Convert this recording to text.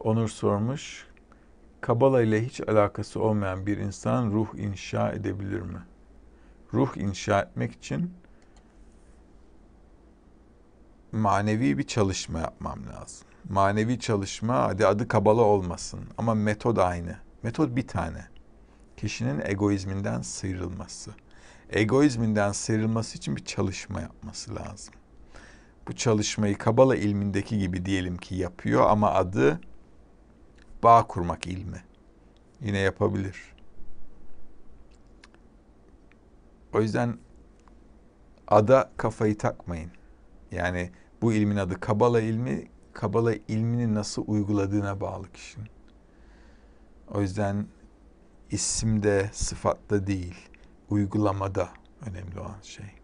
Onur sormuş. Kabala ile hiç alakası olmayan bir insan ruh inşa edebilir mi? Ruh inşa etmek için manevi bir çalışma yapmam lazım. Manevi çalışma hadi adı kabala olmasın ama metod aynı. Metod bir tane. Kişinin egoizminden sıyrılması. Egoizminden sıyrılması için bir çalışma yapması lazım. Bu çalışmayı kabala ilmindeki gibi diyelim ki yapıyor ama adı bağ kurmak ilmi. Yine yapabilir. O yüzden ada kafayı takmayın. Yani bu ilmin adı Kabala ilmi, Kabala ilmini nasıl uyguladığına bağlı kişinin. O yüzden isimde, sıfatta değil, uygulamada önemli olan şey.